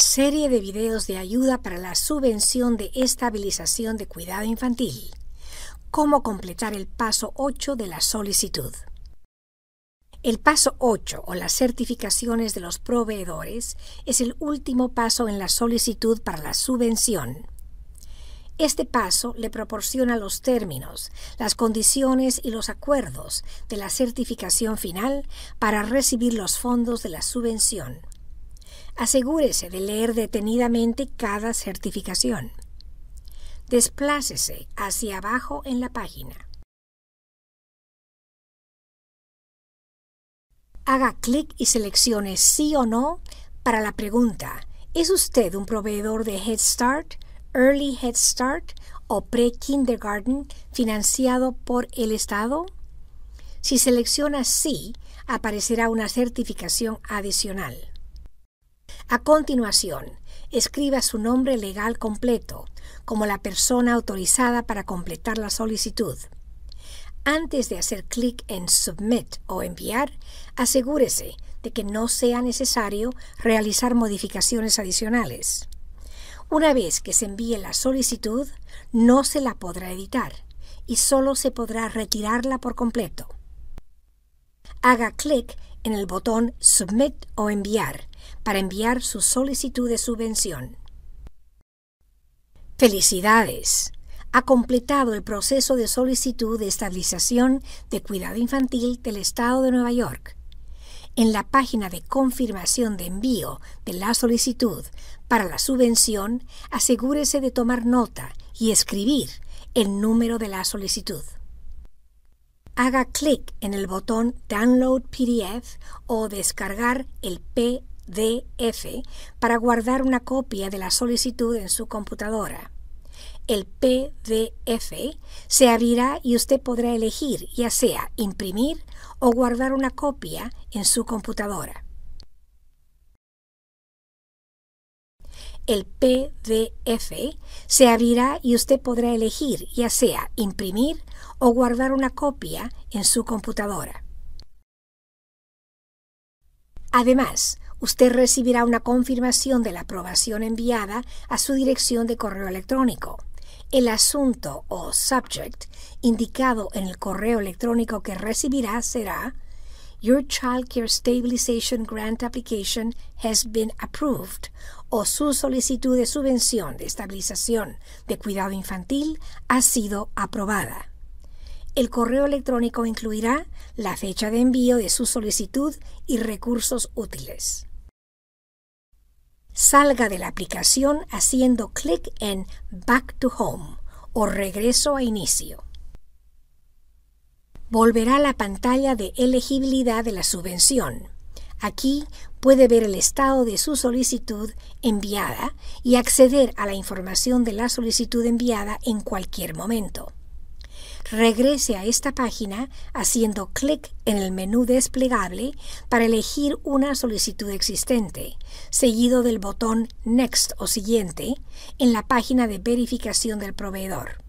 Serie de videos de ayuda para la subvención de estabilización de cuidado infantil. Cómo completar el paso 8 de la solicitud. El paso 8 o las certificaciones de los proveedores es el último paso en la solicitud para la subvención. Este paso le proporciona los términos, las condiciones y los acuerdos de la certificación final para recibir los fondos de la subvención Asegúrese de leer detenidamente cada certificación. Desplácese hacia abajo en la página. Haga clic y seleccione sí o no para la pregunta ¿Es usted un proveedor de Head Start, Early Head Start o Pre-Kindergarten financiado por el Estado? Si selecciona sí, aparecerá una certificación adicional. A continuación, escriba su nombre legal completo como la persona autorizada para completar la solicitud. Antes de hacer clic en Submit o Enviar, asegúrese de que no sea necesario realizar modificaciones adicionales. Una vez que se envíe la solicitud, no se la podrá editar y solo se podrá retirarla por completo. Haga clic en el botón Submit o Enviar para enviar su solicitud de subvención. Felicidades. Ha completado el proceso de solicitud de estabilización de cuidado infantil del Estado de Nueva York. En la página de confirmación de envío de la solicitud para la subvención, asegúrese de tomar nota y escribir el número de la solicitud haga clic en el botón Download PDF o Descargar el PDF para guardar una copia de la solicitud en su computadora. El PDF se abrirá y usted podrá elegir ya sea imprimir o guardar una copia en su computadora. el PDF, se abrirá y usted podrá elegir ya sea imprimir o guardar una copia en su computadora. Además, usted recibirá una confirmación de la aprobación enviada a su dirección de correo electrónico. El asunto o subject indicado en el correo electrónico que recibirá será Your Child Care Stabilization Grant Application has been approved o su solicitud de subvención de estabilización de cuidado infantil ha sido aprobada. El correo electrónico incluirá la fecha de envío de su solicitud y recursos útiles. Salga de la aplicación haciendo clic en Back to Home o Regreso a Inicio volverá a la pantalla de elegibilidad de la subvención. Aquí puede ver el estado de su solicitud enviada y acceder a la información de la solicitud enviada en cualquier momento. Regrese a esta página haciendo clic en el menú desplegable para elegir una solicitud existente, seguido del botón Next o Siguiente en la página de verificación del proveedor.